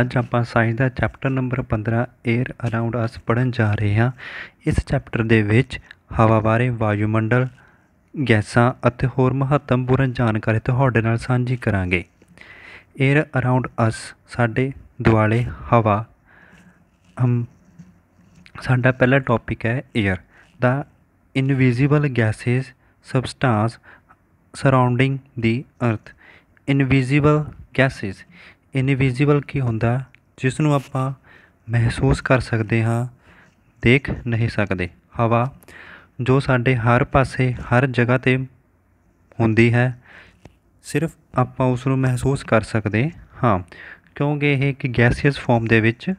ਅੱਜ ਆਪਾਂ ਸਾਇੰਸ ਦਾ chapter number 15 air around us ਪੜਨ ਜਾ ਰਹੇ ਹਾਂ ਇਸ ਚੈਪਟਰ ਦੇ ਵਿੱਚ ਹਵਾ ਬਾਰੇ ਵਾਯੂਮੰਡਲ ਗੈਸਾਂ ਅਤੇ ਹੋਰ ਮਹੱਤਵਪੂਰਨ ਜਾਣਕਾਰੀ ਤੁਹਾਡੇ ਨਾਲ ਸਾਂਝੀ ਕਰਾਂਗੇ 에ਅਰ ਅਰਾਊਂਡ ਅਸ ਸਾਡੇ ਦੁਆਲੇ ਹਵਾ ਹਮ ਸਾਡਾ ਪਹਿਲਾ ਟੌਪਿਕ ਹੈ air the invisible gases substance surrounding the earth invisible gases invisible ਕੀ ਹੁੰਦਾ ਜਿਸ ਨੂੰ ਆਪਾਂ ਮਹਿਸੂਸ ਕਰ ਸਕਦੇ ਹਾਂ ਦੇਖ ਨਹੀਂ ਸਕਦੇ ਹਵਾ ਜੋ ਸਾਡੇ ਹਰ ਪਾਸੇ ਹਰ ਜਗ੍ਹਾ ਤੇ ਹੁੰਦੀ ਹੈ ਸਿਰਫ ਆਪਾਂ ਉਸ ਨੂੰ ਮਹਿਸੂਸ ਕਰ ਸਕਦੇ ਹਾਂ ਕਿਉਂਕਿ ਇਹ ਇੱਕ ਗੈਸੀਅਸ ਫਾਰਮ ਦੇ ਵਿੱਚ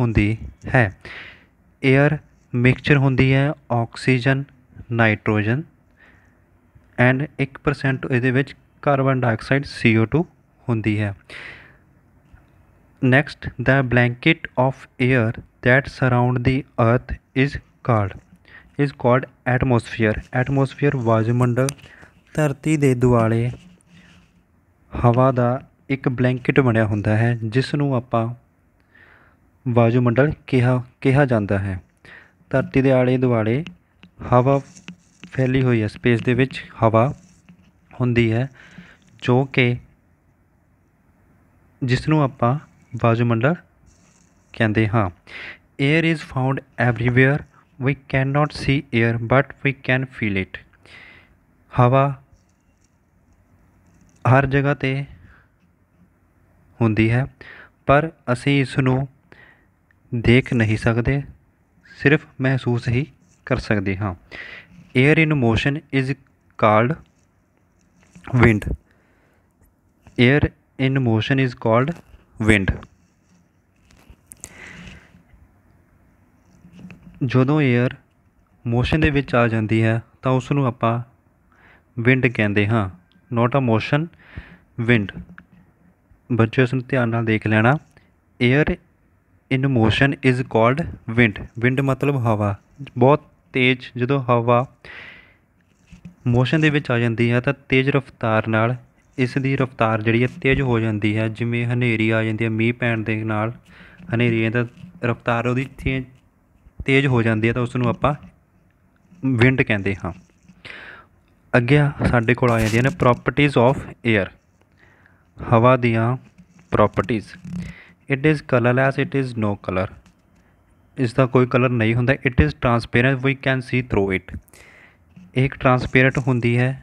ਹੁੰਦੀ ਹੈ 에ਅਰ ਮਿਕਸਚਰ ਹੁੰਦੀ ਹੈ ਆਕਸੀਜਨ ਨਾਈਟ੍ਰੋਜਨ ਐਂਡ 1% ਇਹਦੇ ਵਿੱਚ ਕਾਰਬਨ ਡਾਈਆਕਸਾਈਡ CO2 ਹੁੰਦੀ ਹੈ next the blanket of air that surround the earth is called is called atmosphere atmosphere ਵਾਯੂਮੰਡਲ ਧਰਤੀ ਦੇ ਦੁਆਲੇ ਹਵਾ ਦਾ ਇੱਕ ਬਲੈਂਕਟ ਬਣਿਆ ਹੁੰਦਾ ਹੈ ਜਿਸ ਨੂੰ ਆਪਾਂ ਵਾਯੂਮੰਡਲ ਕਿਹਾ ਕਿਹਾ ਜਾਂਦਾ ਹੈ ਧਰਤੀ ਦੇ ਆਲੇ ਦੁਆਲੇ ਹਵਾ ਫੈਲੀ ਹੋਈ ਹੈ ਸਪੇਸ ਦੇ ਵਿੱਚ ਹਵਾ ਹੁੰਦੀ ਹੈ ਜੋ ਕਿ ਜਿਸ ਨੂੰ ਆਪਾਂ ਵਾਯੂਮੰਡਲ ਕਹਿੰਦੇ ਹਾਂ air is found everywhere we can not see air but we can feel it ਹਵਾ ਹਰ ਜਗ੍ਹਾ ਤੇ ਹੁੰਦੀ ਹੈ ਪਰ ਅਸੀਂ ਇਸ ਨੂੰ ਦੇਖ ਨਹੀਂ ਸਕਦੇ ਸਿਰਫ ਮਹਿਸੂਸ ਹੀ ਕਰ ਸਕਦੇ ਹਾਂ air in motion is called wind air in motion is called wind ਜਦੋਂ 에ਅਰ ਮੋਸ਼ਨ ਦੇ ਵਿੱਚ ਆ ਜਾਂਦੀ ਹੈ ਤਾਂ ਉਸ ਨੂੰ ਆਪਾਂ ਵਿੰਡ ਕਹਿੰਦੇ ਹਾਂ ਨਾਟ ਅ ਮੋਸ਼ਨ ਵਿੰਡ ਬੱਚੇ ਇਸ ਨੂੰ ਧਿਆਨ ਨਾਲ ਦੇਖ ਲੈਣਾ air in motion is called wind wind ਮਤਲਬ ਹਵਾ ਬਹੁਤ ਤੇਜ਼ ਜਦੋਂ ਹਵਾ ਮੋਸ਼ਨ ਦੇ ਵਿੱਚ ਆ ਜਾਂਦੀ ਹੈ ਤਾਂ ਤੇਜ਼ ਰਫ਼ਤਾਰ ਨਾਲ ਇਸ ਦੀ ਰਫਤਾਰ ਜਿਹੜੀ ਹੈ ਤੇਜ਼ ਹੋ ਜਾਂਦੀ ਹੈ ਜਿਵੇਂ ਹਨੇਰੀ ਆ ਜਾਂਦੀ ਹੈ ਮੀਂਹ ਪੈਣ ਦੇ ਨਾਲ ਹਨੇਰੀ ਦਾ ਰਫਤਾਰ ਉਹਦੀ ਤੇਜ਼ ਹੋ ਜਾਂਦੀ ਹੈ ਤਾਂ ਉਸ ਨੂੰ ਆਪਾਂ ਵਿੰਡ ਕਹਿੰਦੇ ਹਾਂ ਅੱਗੇ ਸਾਡੇ ਕੋਲ ਆ ਜਾਂਦੀਆਂ ਨੇ ਪ੍ਰੋਪਰਟੀਆਂ ਆਫ 에ਅਰ ਹਵਾ ਦੀਆਂ ਪ੍ਰੋਪਰਟੀਆਂ it is colourless it is no colour ਇਸ ਦਾ ਕੋਈ ਕਲਰ ਨਹੀਂ ਹੁੰਦਾ it is transparent we can see through it ਇੱਕ ਟ੍ਰਾਂਸਪੇਰੈਂਟ ਹੁੰਦੀ ਹੈ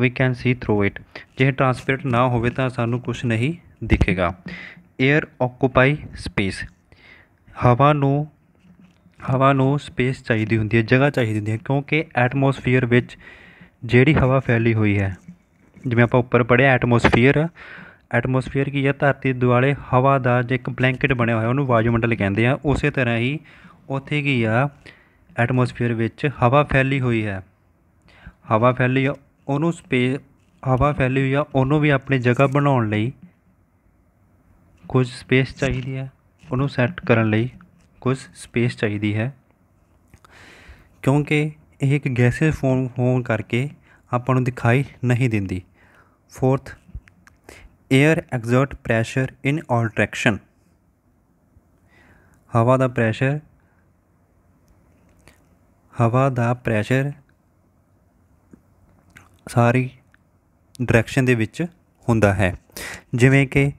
we can see through it ਜੇ ਟ੍ਰਾਂਸਪੇਰੈਂਟ ਨਾ ਹੋਵੇ ਤਾਂ ਸਾਨੂੰ ਕੁਝ ਨਹੀਂ ਦਿਖੇਗਾ 에ਅਰ ਆਕੂਪਾਈ ਸਪੇਸ ਹਵਾ ਨੂੰ ਹਵਾ ਨੂੰ ਸਪੇਸ ਚਾਹੀਦੀ ਹੁੰਦੀ ਹੈ ਜਗ੍ਹਾ ਚਾਹੀਦੀ ਹੁੰਦੀ ਹੈ ਕਿਉਂਕਿ ਐਟਮੋਸਫੀਅਰ ਵਿੱਚ ਜਿਹੜੀ ਹਵਾ ਫੈਲੀ ਹੋਈ ਹੈ ਜਿਵੇਂ ਆਪਾਂ ਉੱਪਰ ਪੜਿਆ ਐਟਮੋਸਫੀਅਰ ਐਟਮੋਸਫੀਅਰ ਕੀ ਹੈ ਧਰਤੀ ਦੁਆਲੇ ਹਵਾ ਦਾ ਜੇ ਇੱਕ ਬਲੈਂਕਟ ਬਣਿਆ ਹੋਇਆ ਉਹਨੂੰ ਵਾਯੂਮੰਡਲ ਕਹਿੰਦੇ ਆ ਉਸੇ ਤਰ੍ਹਾਂ ਹੀ ਉੱਥੇ ਕੀ ਆ ਐਟਮੋਸਫੀਅਰ ਵਿੱਚ ਹਵਾ ਫੈਲੀ ਹੋਈ ਹੈ ਹਵਾ ਫੈਲੀ ਹੈ ਉਹਨੂੰ ਸਪੇਸ ਹਵਾ ਫੈਲੀ ਹੋਈ ਆ ਉਹਨੂੰ ਵੀ ਆਪਣੀ ਜਗ੍ਹਾ ਬਣਾਉਣ ਲਈ ਕੁਝ ਸਪੇਸ ਚਾਹੀਦੀ ਹੈ ਉਹਨੂੰ ਸੈੱਟ ਕਰਨ ਲਈ ਕੁਝ ਸਪੇਸ ਚਾਹੀਦੀ ਹੈ ਕਿਉਂਕਿ ਇਹ ਇੱਕ ਗੈਸੀਅਸ ਫੋਮ ਹੋਣ ਕਰਕੇ ਆਪਾਂ ਨੂੰ ਦਿਖਾਈ ਨਹੀਂ ਦਿੰਦੀ fourth air exert pressure in all direction ਹਵਾ ਦਾ ਪ੍ਰੈਸ਼ਰ ਹਵਾ ਦਾ ਪ੍ਰੈਸ਼ਰ ਸਾਰੀ ਡਾਇਰੈਕਸ਼ਨ ਦੇ ਵਿੱਚ ਹੁੰਦਾ ਹੈ ਜਿਵੇਂ ਕਿ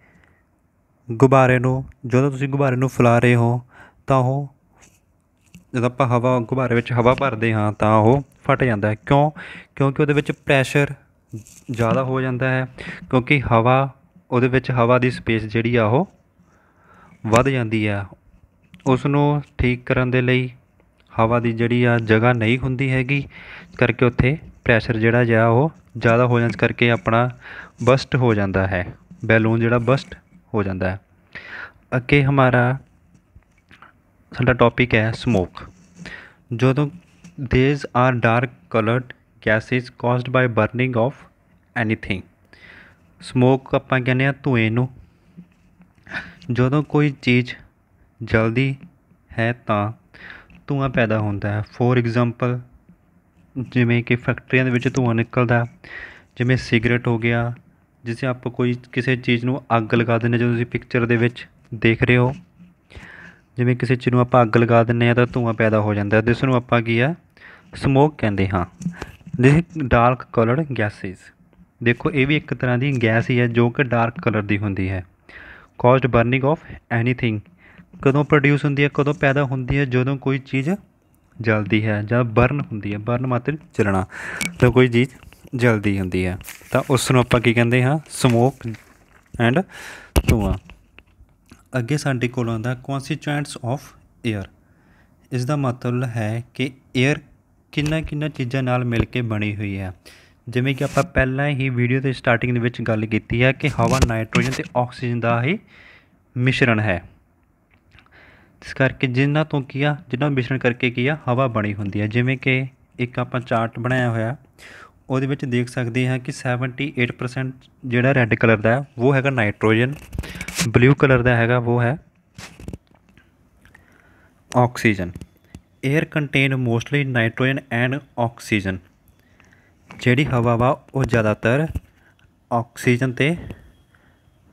ਗੁਬਾਰੇ ਨੂੰ ਜਦੋਂ ਤੁਸੀਂ ਗੁਬਾਰੇ ਨੂੰ ਫੁਲਾ ਰਹੇ ਹੋ ਤਾਂ ਉਹ ਜਦੋਂ ਆਪਾਂ ਹਵਾ ਗੁਬਾਰੇ ਵਿੱਚ ਹਵਾ ਭਰਦੇ ਹਾਂ ਤਾਂ ਉਹ ਫਟ ਜਾਂਦਾ ਹੈ ਕਿਉਂ ਕਿਉਂਕਿ ਉਹਦੇ ਵਿੱਚ ਪ੍ਰੈਸ਼ਰ ਜ਼ਿਆਦਾ ਹੋ ਜਾਂਦਾ ਹੈ ਕਿਉਂਕਿ ਹਵਾ ਉਹਦੇ ਵਿੱਚ ਹਵਾ ਦੀ ਸਪੇਸ ਜਿਹੜੀ ਆ ਉਹ ਵੱਧ ਜਾਂਦੀ ਆ ਉਸ ਨੂੰ ਠੀਕ ਕਰਨ ਦੇ ਲਈ ਹਵਾ ਦੀ ਜਿਹੜੀ ਆ ਜਗ੍ਹਾ ਨਹੀਂ ਹੁੰਦੀ ਹੈਗੀ ਕਰਕੇ ਉੱਥੇ ਪ੍ਰੈਸ਼ਰ ਜਿਹੜਾ ਜਾ ਉਹ ਜ਼ਿਆਦਾ ਹੋ ਜਾਣ ਕਰਕੇ ਆਪਣਾ ਬਸਟ ਹੋ ਜਾਂਦਾ ਹੈ ਬੈਲੂਨ ਜਿਹੜਾ ਬਸਟ ਹੋ ਜਾਂਦਾ ਹੈ ਅੱਗੇ ਹਮਾਰਾ ਸਾਡਾ ਟੌਪਿਕ ਹੈ ਸਮੋਕ ਜਦੋਂ these are dark coloured gases caused by burning of anything smoke ਆਪਾਂ ਕਹਿੰਦੇ ਆ ਧੂਏ ਨੂੰ ਜਦੋਂ ਕੋਈ ਚੀਜ਼ ਜਲਦੀ ਹੈ ਤਾਂ ਧੂਆਂ ਪੈਦਾ ਹੁੰਦਾ ਹੈ ਫੋਰ ਐਗਜ਼ਾਮਪਲ ਜਿਵੇਂ ਕਿ ਫੈਕਟਰੀਆਂ ਦੇ ਵਿੱਚ ਧੂਆਂ ਨਿਕਲਦਾ ਜਿਵੇਂ ਸਿਗਰਟ ਹੋ ਗਿਆ ਜਿਸੇ ਆਪ ਕੋਈ ਕਿਸੇ ਚੀਜ਼ ਨੂੰ ਅੱਗ ਲਗਾ ਦਿੰਦੇ ਜਦੋਂ ਤੁਸੀਂ ਪਿਕਚਰ ਦੇ ਵਿੱਚ ਦੇਖ ਰਹੇ ਹੋ ਜਿਵੇਂ ਕਿਸੇ ਚੀਜ਼ ਨੂੰ ਆਪਾਂ ਅੱਗ ਲਗਾ ਦਿੰਦੇ ਆ ਤਾਂ ਧੂਆਂ ਪੈਦਾ ਹੋ ਜਾਂਦਾ ਜਿਸ ਨੂੰ ਆਪਾਂ ਕੀ ਆ ਸਮੋਕ ਕਹਿੰਦੇ ਹਾਂ ਦੇਖ ਡਾਰਕ ਕਲਰਡ ਗੈਸਿਸ ਦੇਖੋ ਇਹ ਵੀ ਇੱਕ ਤਰ੍ਹਾਂ ਦੀ ਗੈਸ ਹੀ ਹੈ ਜੋ ਕਿ ਡਾਰਕ ਕਲਰ ਦੀ ਹੁੰਦੀ ਹੈ ਕਾਜ਼ਡ ਬਰਨਿੰਗ ਆਫ ਐਨੀਥਿੰਗ ਕਦੋਂ ਪ੍ਰੋਡਿਊਸ ਹੁੰਦੀ ਹੈ ਕਦੋਂ ਪੈਦਾ ਹੁੰਦੀ ਹੈ ਜਦੋਂ ਕੋਈ ਚੀਜ਼ ਜਲਦੀ ਹੈ ਜਾਂ ਬਰਨ ਹੁੰਦੀ ਹੈ ਬਰਨ ਮਤਲਬ ਚਲਣਾ ਤਾਂ ਕੋਈ ਚੀਜ਼ ਜਲਦੀ ਹੁੰਦੀ ਹੈ ਤਾਂ ਉਸ ਨੂੰ ਆਪਾਂ ਕੀ ਕਹਿੰਦੇ ਹਾਂ ਸਮੋਕ ਐਂਡ ਧੂਆਂ ਅੱਗੇ ਸਾਡੇ ਕੋਲ ਆਉਂਦਾ ਕਨਸਟੀਚੁਐਂਟਸ ਆਫ 에ਅਰ ਇਸ ਦਾ ਮਤਲਬ ਹੈ ਕਿ 에ਅਰ ਕਿੰਨਾ ਕਿੰਨਾ ਚੀਜ਼ਾਂ ਨਾਲ ਮਿਲ ਕੇ ਬਣੀ ਹੋਈ ਹੈ ਜਿਵੇਂ ਕਿ ਆਪਾਂ ਪਹਿਲਾਂ ਹੀ ਵੀਡੀਓ ਦੇ ਸਟਾਰਟਿੰਗ ਦੇ ਵਿੱਚ ਗੱਲ ਕੀਤੀ ਹੈ ਕਿ ਹਵਾ ਨਾਈਟ੍ਰੋਜਨ ਤੇ ਆਕਸੀਜਨ ਦਾ ਹੀ ਮਿਸ਼ਰਣ ਹੈ ਇਸ ਕਰਕੇ ਜਿੰਨਾ ਤੋਂ ਕੀ ਆ ਜਿਨ੍ਹਾਂ ਮਿਸ਼ਰਣ ਕਰਕੇ ਕੀ ਆ ਹਵਾ ਬਣੀ ਹੁੰਦੀ ਹੈ ਜਿਵੇਂ ਕਿ ਇੱਕ ਆਪਾਂ ਚਾਰਟ ਬਣਾਇਆ ਹੋਇਆ ਉਹਦੇ ਵਿੱਚ ਦੇਖ ਸਕਦੇ ਹਾਂ ਕਿ 78% ਜਿਹੜਾ ਰੈੱਡ ਕਲਰ ਦਾ ਹੈ ਉਹ ਹੈਗਾ ਨਾਈਟ੍ਰੋਜਨ ਬਲੂ ਕਲਰ ਦਾ ਹੈਗਾ ਉਹ ਹੈ oxygen air contain mostly nitrogen and oxygen ਜਿਹੜੀ ਹਵਾ ਵਾ ਉਹ ਜ਼ਿਆਦਾਤਰ ਆਕਸੀਜਨ ਤੇ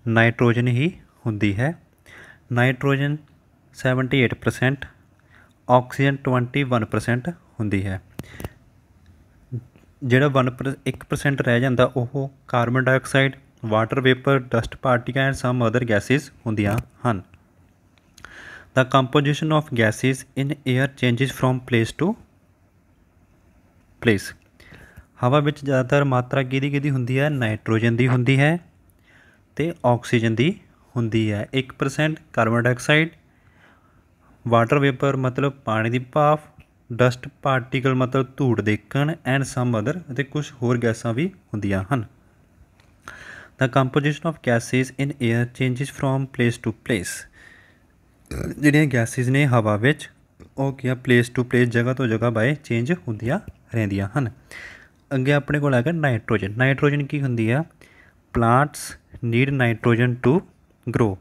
ਨਾਈਟ੍ਰੋਜਨ ਹੀ ਹੁੰਦੀ ਹੈ ਨਾਈਟ੍ਰੋਜਨ 78% ਆਕਸੀਜਨ 21% ਹੁੰਦੀ ਹੈ ਜਿਹੜਾ 1% ਰਹਿ ਜਾਂਦਾ ਉਹ carbon dioxide water vapour dust particle and some other gases ਹੁੰਦੀਆਂ ਹਨ the composition of gases in air changes from place to place ਹਵਾ ਵਿੱਚ ਜ਼ਿਆਦਾਤਰ ਮਾਤਰਾ ਕਿਹਦੀ ਕਿਹਦੀ ਹੁੰਦੀ ਹੈ ਨਾਈਟ੍ਰੋਜਨ ਦੀ ਹੁੰਦੀ ਹੈ ਤੇ ਆਕਸੀਜਨ ਦੀ ਹੁੰਦੀ ਹੈ 1% ਕਾਰਬਨ ਡਾਈਆਕਸਾਈਡ ਵਾਟਰ ਵੇਪਰ ਮਤਲਬ ਪਾਣੀ ਦੀ ਭਾਫ਼ ਡਸਟ ਪਾਰਟੀਕਲ ਮਤਲਬ ਧੂੜ ਦੇ ਕਣ ਐਂਡ ਸਮ ਅਦਰ ਅਤੇ ਕੁਝ ਹੋਰ ਗੈਸਾਂ ਵੀ ਹੁੰਦੀਆਂ ਹਨ the composition of gases in air changes from place to place ਜਿਹੜੀਆਂ ਗੈਸਿਸ ਨੇ ਹਵਾ ਵਿੱਚ ਉਹ ਕੀ ਆ ਪਲੇਸ ਟੂ ਪਲੇਸ ਜਗ੍ਹਾ ਤੋਂ ਜਗ੍ਹਾ ਬਾਏ ਚੇਂਜ ਹੁੰਦੀਆਂ ਰਹਿੰਦੀਆਂ ਹਨ ਅੱਗੇ ਆਪਣੇ ਕੋਲ ਹੈਗਾ ਨਾਈਟ੍ਰੋਜਨ ਨਾਈਟ੍ਰੋਜਨ ਕੀ ਹੁੰਦੀ ਆ plants need nitrogen to grow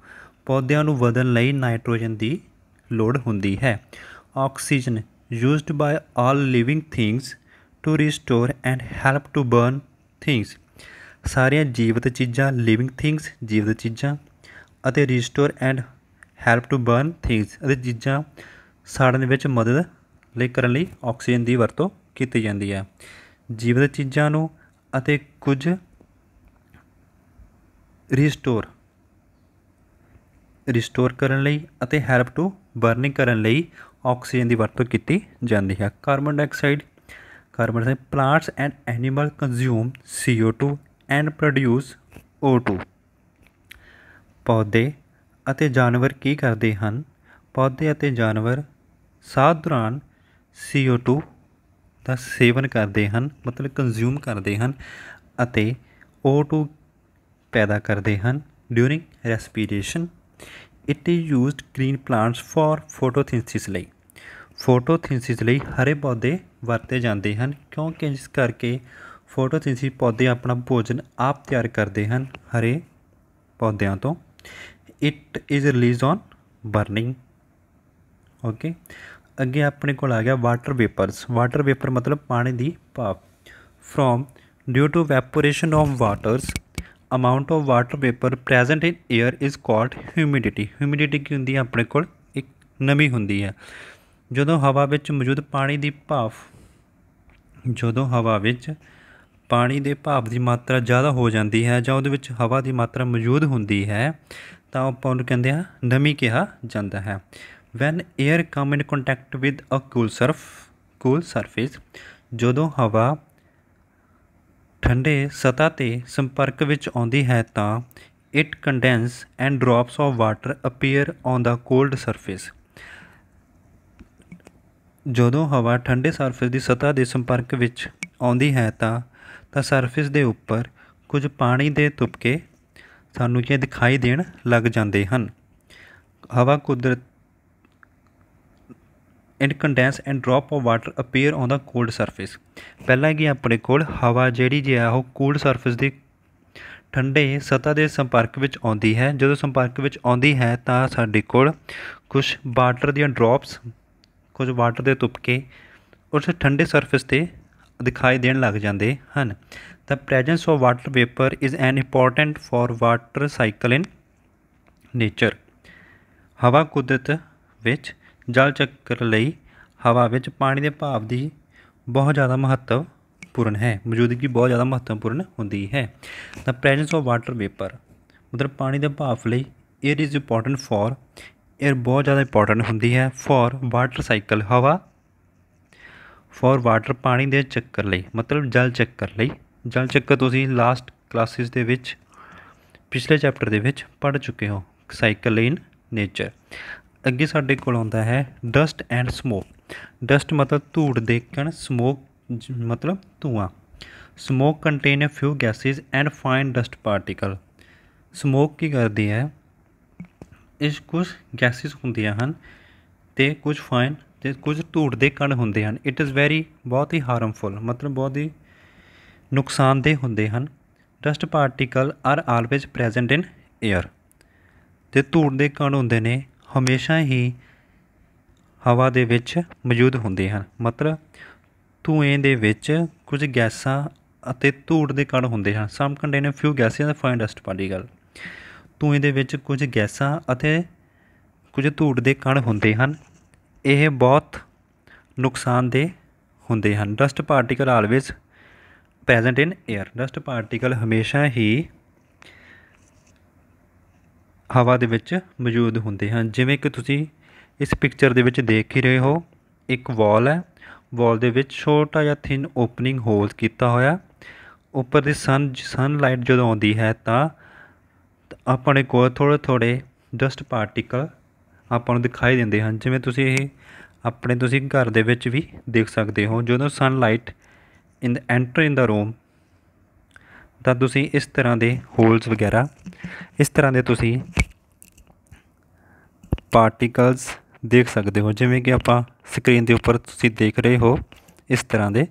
ਪੌਦਿਆਂ ਨੂੰ ਵਧਣ ਲਈ ਨਾਈਟ੍ਰੋਜਨ ਦੀ ਲੋੜ ਹੁੰਦੀ ਹੈ oxygen used by all living things to restore and help to burn things ਸਾਰੀਆਂ ਜੀਵਤ ਚੀਜ਼ਾਂ ਲਿਵਿੰਗ ਥਿੰਗਸ ਜੀਵਤ ਚੀਜ਼ਾਂ ਅਤੇ restore and help to burn things ਅਤੇ ਚੀਜ਼ਾਂ ਸਾੜਨ ਵਿੱਚ ਮਦਦ ਲਈ ਕਰਨ ਲਈ ਆਕਸੀਜਨ ਦੀ ਵਰਤੋਂ ਕੀਤੀ ਜਾਂਦੀ ਹੈ ਜੀਵਤ ਚੀਜ਼ਾਂ ਨੂੰ ਅਤੇ ਕੁਝ ਰੀਸਟੋਰ ਰਿਸਟੋਰ ਕਰਨ ਲਈ ਅਤੇ ਹੈਲਪ ਟੂ ਬਰਨਿੰਗ ਕਰਨ ਲਈ ਆਕਸੀਜਨ ਦੀ ਵਰਤੋਂ ਕੀਤੀ ਜਾਂਦੀ ਹੈ carbon dioxide carbon dioxide plants and animal consume CO2 and produce O2 ਪੌਦੇ ਅਤੇ ਜਾਨਵਰ ਕੀ ਕਰਦੇ ਹਨ ਪੌਦੇ ਅਤੇ ਜਾਨਵਰ ਸਾਹ ਦੌਰਾਨ CO2 ਦਾ ਸੇਵਨ ਕਰਦੇ ਹਨ ਮਤਲਬ ਕੰਜ਼ਿਊਮ ਕਰਦੇ ਹਨ ਅਤੇ O2 ਪੈਦਾ ਕਰਦੇ ਹਨ during respiration it is used green plants for photosynthesis ਲਈ ਫੋਟੋਥਿੰਥਿਸਿਸ ਲਈ ਹਰੇ ਪੌਦੇ ਵਰਤੇ ਜਾਂਦੇ ਹਨ ਕਿਉਂਕਿ ਇਸ ਕਰਕੇ ਫੋਟੋਥਿੰਥਿਸ ਪੌਦੇ ਆਪਣਾ ਭੋਜਨ ਆਪ ਤਿਆਰ ਕਰਦੇ ਹਨ ਹਰੇ ਪੌਦਿਆਂ ਤੋਂ it is released on burning okay ਅੱਗੇ ਆਪਣੇ ਕੋਲ ਆ ਗਿਆ ਵਾਟਰ ਵੇਪਰਸ ਵਾਟਰ ਵੇਪਰ ਮਤਲਬ ਪਾਣੀ ਦੀ ਭਾਪ from due to evaporation of waters amount of water vapour present in air is called humidity humidity ਕੀ ਹੁੰਦੀ ਹੈ ਆਪਣੇ ਕੋਲ ਇੱਕ ਨਮੀ ਹੁੰਦੀ ਹੈ ਜਦੋਂ ਹਵਾ ਵਿੱਚ ਮੌਜੂਦ ਪਾਣੀ ਦੀ ਭਾਫ਼ ਜਦੋਂ ਹਵਾ ਵਿੱਚ ਪਾਣੀ ਦੇ ਭਾਫ ਦੀ ਮਾਤਰਾ ਜ਼ਿਆਦਾ ਹੋ ਜਾਂਦੀ ਹੈ ਜਾਂ ਉਹਦੇ ਵਿੱਚ ਹਵਾ ਦੀ ਮਾਤਰਾ ਮੌਜੂਦ ਹੁੰਦੀ ਹੈ ਤਾਂ ਆਪਾਂ ਉਹਨੂੰ ਕਹਿੰਦੇ ਆ ਨਮੀ ਕਿਹਾ ਜਾਂਦਾ ਹੈ when air come in contact with a cool surf cool surface ਜਦੋਂ ਹਵਾ ਠੰਡੇ ਸਤਾ 'ਤੇ ਸੰਪਰਕ ਵਿੱਚ ਆਉਂਦੀ ਹੈ ਤਾਂ it condense and drops of water appear on the cold surface ਜਦੋਂ ਹਵਾ ਠੰਡੇ ਸਰਫੇਸ ਦੀ ਸਤ੍ਹਾ ਦੇ ਸੰਪਰਕ ਵਿੱਚ ਆਉਂਦੀ ਹੈ ਤਾਂ ਤਾਂ ਸਰਫੇਸ ਦੇ ਉੱਪਰ ਕੁਝ ਪਾਣੀ ਦੇ ਤੁਪਕੇ ਸਾਨੂੰ ਇਹ ਦਿਖਾਈ ਦੇਣ ਲੱਗ ਜਾਂਦੇ ਹਨ ਹਵਾ ਕੁਦਰਤ and condense and drop of water appear on the cold surface ਪਹਿਲਾਂ ਹੈਗੀ ਆਪਣੇ ਕੋਲ ਹਵਾ ਜਿਹੜੀ ਜੇ ਆ ਉਹ ਕੋਲਡ ਸਰਫੇਸ ਦੇ ਠੰਡੇ ਸਤਾ ਦੇ ਸੰਪਰਕ ਵਿੱਚ ਆਉਂਦੀ ਹੈ ਜਦੋਂ ਸੰਪਰਕ ਵਿੱਚ ਆਉਂਦੀ ਹੈ ਤਾਂ ਸਾਡੇ ਕੋਲ ਕੁਝ ਵਾਟਰ ਦੀਆਂ ਡ੍ਰੌਪਸ ਕੁਝ ਵਾਟਰ ਦੇ ਤੁਪਕੇ ਉਸ ਠੰਡੇ ਸਰਫੇਸ ਤੇ ਦਿਖਾਈ ਦੇਣ ਲੱਗ ਜਾਂਦੇ ਹਨ ਤਾਂ presence of water vapour is an important for water cycle in nature ਹਵਾ ਕੁਦਰਤ ਵਿੱਚ ਜਲ ਚੱਕਰ ਲਈ ਹਵਾ ਵਿੱਚ ਪਾਣੀ ਦੇ ਭਾਵ ਦੀ ਬਹੁਤ ਜ਼ਿਆਦਾ ਮਹੱਤਵਪੂਰਨ ਹੈ ਮੌਜੂਦਗੀ ਬਹੁਤ ਜ਼ਿਆਦਾ ਮਹੱਤਵਪੂਰਨ ਹੁੰਦੀ ਹੈ the presence of water vapour ਮਤਲਬ ਪਾਣੀ ਦੇ ਭਾਵ ਲਈ it is important for air ਬਹੁਤ ਜ਼ਿਆਦਾ ਇੰਪੋਰਟੈਂਟ ਹੁੰਦੀ ਹੈ ਫॉर ਵਾਟਰ ਸਾਈਕਲ ਹਵਾ ਫॉर ਵਾਟਰ ਪਾਣੀ ਦੇ ਚੱਕਰ ਲਈ ਮਤਲਬ ਜਲ ਚੱਕਰ ਲਈ ਜਲ ਚੱਕਰ ਤੁਸੀਂ ਲਾਸਟ ਕਲਾਸਿਸ ਦੇ ਵਿੱਚ ਪਿਛਲੇ ਚੈਪਟਰ ਦੇ ਵਿੱਚ ਪੜ ਚੁੱਕੇ ਹੋ ਸਾਈਕਲ ਇਨ ਨੇਚਰ ਅੱਗੇ ਸਾਡੇ ਕੋਲ ਆਉਂਦਾ ਹੈ ਡਸਟ ਐਂਡ ਸਮੋਕ ਡਸਟ ਮਤਲਬ ਧੂੜ ਦੇ ਕਣ ਸਮੋਕ ਮਤਲਬ ਧੂਆਂ smoke contain a few gases and fine dust particle smoke ਕੀ ਕਰਦੀ ਹੈ ਇਸ ਕੁਝ ਗੈਸਸ ਹੁੰਦੀਆਂ ਹਨ ਤੇ ਕੁਝ ਫਾਈਨ ਤੇ ਕੁਝ ਧੂੜ ਦੇ ਕਣ ਹੁੰਦੇ ਹਨ ਇਟ ਇਜ਼ ਵੈਰੀ ਬਹੁਤ ਹੀ ਹਾਰਮਫੁਲ ਮਤਲਬ ਬਹੁਤ ਹੀ ਨੁਕਸਾਨਦੇ ਹੁੰਦੇ ਹਨ dust particle are always present in air ਤੇ ਧੂੜ ਦੇ ਕਣ ਹੁੰਦੇ ਨੇ ਹਮੇਸ਼ਾ ਹੀ ਹਵਾ ਦੇ ਵਿੱਚ ਮੌਜੂਦ ਹੁੰਦੇ ਹਨ ਮਤਲਬ ਧੂਏ ਦੇ ਵਿੱਚ ਕੁਝ ਗੈਸਾਂ ਅਤੇ ਧੂੜ ਦੇ ਕਣ ਹੁੰਦੇ ਹਨ ਸਮ ਨੇ ਫਿਊ ਗੈਸਾਂ ਐਂਡ ਫਾਈਨ ਡਸਟ ਪਾਰਟੀਕਲ ਧੂਏ ਦੇ ਵਿੱਚ ਕੁਝ ਗੈਸਾਂ ਅਤੇ ਕੁਝ ਧੂੜ ਦੇ ਕਣ ਹੁੰਦੇ ਹਨ ਇਹ ਬਹੁਤ ਨੁਕਸਾਨਦੇ ਹੁੰਦੇ ਹਨ dust particle always present in air dust particle ਹਮੇਸ਼ਾ ਹੀ ਹਵਾ ਦੇ ਵਿੱਚ ਮੌਜੂਦ ਹੁੰਦੇ ਹਨ ਜਿਵੇਂ ਕਿ ਤੁਸੀਂ ਇਸ ਪਿਕਚਰ ਦੇ ਵਿੱਚ ਦੇਖ ਹੀ ਰਹੇ ਹੋ ਇੱਕ ਵਾਲ ਹੈ ਵਾਲ ਦੇ ਵਿੱਚ ਛੋਟਾ ਜਿਹਾ ਥਿਨ ਓਪਨਿੰਗ ਹੋਲ ਕੀਤਾ ਹੋਇਆ ਉੱਪਰ ਦੀ ਸਨ ਸਨ ਲਾਈਟ ਜਦੋਂ ਆਉਂਦੀ ਹੈ ਤਾਂ ਆਪਣੇ ਕੋਲ ਥੋੜੇ ਥੋੜੇ ਡਸਟ ਪਾਰਟੀਕਲ ਆਪਾਂ ਨੂੰ ਦਿਖਾਈ ਦਿੰਦੇ ਹਨ ਜਿਵੇਂ ਤੁਸੀਂ ਇਹ ਆਪਣੇ ਤੁਸੀਂ ਘਰ ਦੇ ਵਿੱਚ ਵੀ ਦੇਖ ਸਕਦੇ ਹੋ ਜਦੋਂ sunlight in enter in the room ਤਾਂ ਤੁਸੀਂ ਇਸ ਤਰ੍ਹਾਂ ਦੇ ਹੋਲਸ ਵਗੈਰਾ ਇਸ ਤਰ੍ਹਾਂ ਦੇ ਤੁਸੀਂ ਪਾਰਟੀਕਲਸ ਦੇਖ ਸਕਦੇ ਹੋ ਜਿਵੇਂ ਕਿ ਆਪਾਂ ਸਕਰੀਨ ਦੇ ਉੱਪਰ ਤੁਸੀਂ ਦੇਖ ਰਹੇ ਹੋ ਇਸ ਤਰ੍ਹਾਂ ਦੇ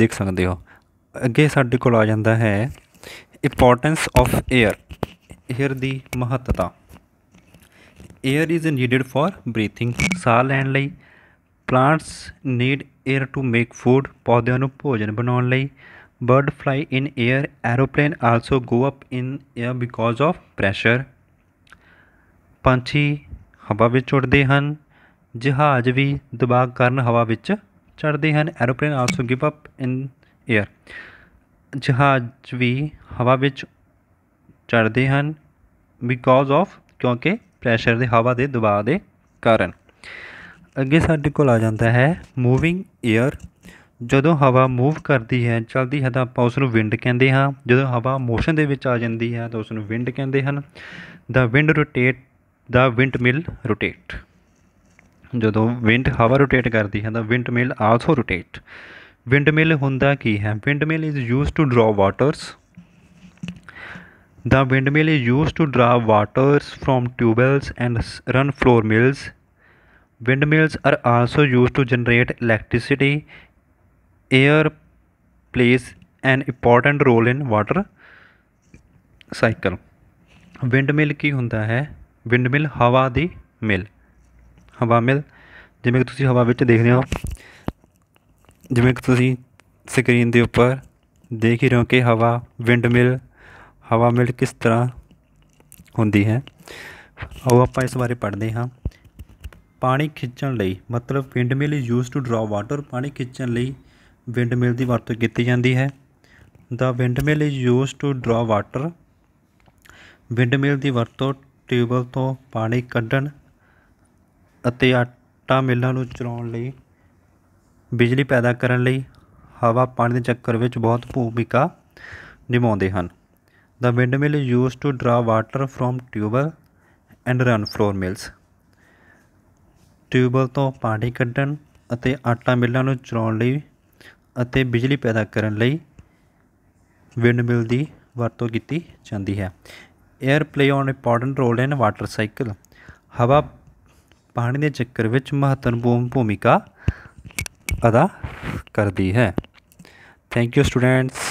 ਦੇਖ ਸਕਦੇ ਹੋ ਅੱਗੇ ਸਾਡੇ ਕੋਲ ਆ ਜਾਂਦਾ ਹੈ ਇੰਪੋਰਟੈਂਸ ਆਫ 에ਅਰ 에ਅਰ ਦੀ ਮਹੱਤਤਾ air is needed for breathing ਸਾਹ ਲੈਣ ਲਈ plants need air to make food ਪੌਦਿਆਂ ਨੂੰ ਭੋਜਨ ਬਣਾਉਣ ਲਈ bird fly in air aeroplane also go up in air because of pressure ਪੰਛੀ ਹਵਾ ਵਿੱਚ ਉੱਡਦੇ ਹਨ ਜਹਾਜ਼ ਵੀ ਦਬਾਅ ਕਾਰਨ ਹਵਾ ਵਿੱਚ ਚੜਦੇ ਹਨ aeroplane also give up in air ਜਹਾਜ਼ ਵੀ ਹਵਾ ਵਿੱਚ ਚੜਦੇ ਹਨ ਬਿਕੋਜ਼ ਆਫ ਕਿਉਂਕਿ ਪ੍ਰੈਸ਼ਰ ਦੇ ਹਵਾ ਦੇ ਦਬਾਅ ਦੇ ਕਾਰਨ ਅੱਗੇ ਸਾਡੇ ਕੋਲ ਆ ਜਾਂਦਾ ਹੈ ਮੂਵਿੰਗ 에ਅਰ ਜਦੋਂ ਹਵਾ ਮੂਵ ਕਰਦੀ ਹੈ ਚਲਦੀ ਹੈ ਤਾਂ ਆਪਾਂ ਉਸ ਨੂੰ ਵਿੰਡ ਕਹਿੰਦੇ ਹਾਂ ਜਦੋਂ ਹਵਾ ਮੋਸ਼ਨ ਦੇ ਵਿੱਚ ਆ ਜਾਂਦੀ ਹੈ ਤਾਂ ਉਸ ਨੂੰ ਵਿੰਡ ਕਹਿੰਦੇ ਹਨ ਦਾ wind rotate the windmill rotate जो विंड हवा रोटेट करती है the windmill also rotate windmill हों की है windmill is use to draw waters the windmill is use to draw waters from tubewells and run flour mills windmills are also use to generate electricity air plays an important role in water cycle windmill की होंगे है wind ਮਿਲ ਹਵਾ ਦੀ ਮਿਲ ਹਵਾ ਮਿਲ ਜਿਵੇਂ ਕਿ ਤੁਸੀਂ ਹਵਾ ਵਿੱਚ ਦੇਖਦੇ ਹੋ ਜਿਵੇਂ ਕਿ ਤੁਸੀਂ ਸਕਰੀਨ ਦੇ ਉੱਪਰ ਦੇਖ ਹੀ ਰਹੇ ਹੋ ਕਿ ਹਵਾ ਵਿੰਡ ਮਿਲ ਹਵਾ ਮਿਲ ਕਿਸ ਤਰ੍ਹਾਂ ਹੁੰਦੀ ਹੈ ਆਓ ਆਪਾਂ ਇਸ ਬਾਰੇ ਪੜ੍ਹਦੇ ਹਾਂ ਪਾਣੀ ਖਿੱਚਣ ਲਈ ਮਤਲਬ windmill is used to draw water ਪਾਣੀ ਖਿੱਚਣ ਲਈ ਵਿੰਡ ਮਿਲ ਦੀ ਵਰਤੋਂ ਕੀਤੀ ਜਾਂਦੀ ਹੈ the windmill is used to draw water windmill ਦੀ ਵਰਤੋਂ ਟਿਊਬਲ ਤੋਂ ਪਾਣੀ ਕੱਢਣ ਅਤੇ ਆਟਾ ਮਿੱਲਾਂ ਨੂੰ ਚਲਾਉਣ ਲਈ ਬਿਜਲੀ ਪੈਦਾ ਕਰਨ ਲਈ ਹਵਾ ਪਾਣੀ ਦੇ ਚੱਕਰ ਵਿੱਚ ਬਹੁਤ ਭੂਮਿਕਾ ਨਿਭਾਉਂਦੇ ਹਨ the windmill use to draw water from tubewell and run flour mills tubewell ਤੋਂ ਪਾਣੀ ਕੱਢਣ ਅਤੇ ਆਟਾ ਮਿੱਲਾਂ ਨੂੰ ਚਲਾਉਣ ਲਈ ਅਤੇ ਬਿਜਲੀ ਪੈਦਾ ਕਰਨ ਲਈ ਵਿੰਡ ਮਿਲ ਦੀ ਵਰਤੋਂ ਕੀਤੀ ਜਾਂਦੀ ਹੈ air play on important role in water cycle ਹਵਾ ਪਾਣੀ ਦੇ ਚੱਕਰ ਵਿੱਚ ਮਹੱਤਵਪੂਰਨ ਭੂਮਿਕਾ ਅਦਾ ਕਰਦੀ ਹੈ ਥੈਂਕ ਯੂ ਸਟੂਡੈਂਟਸ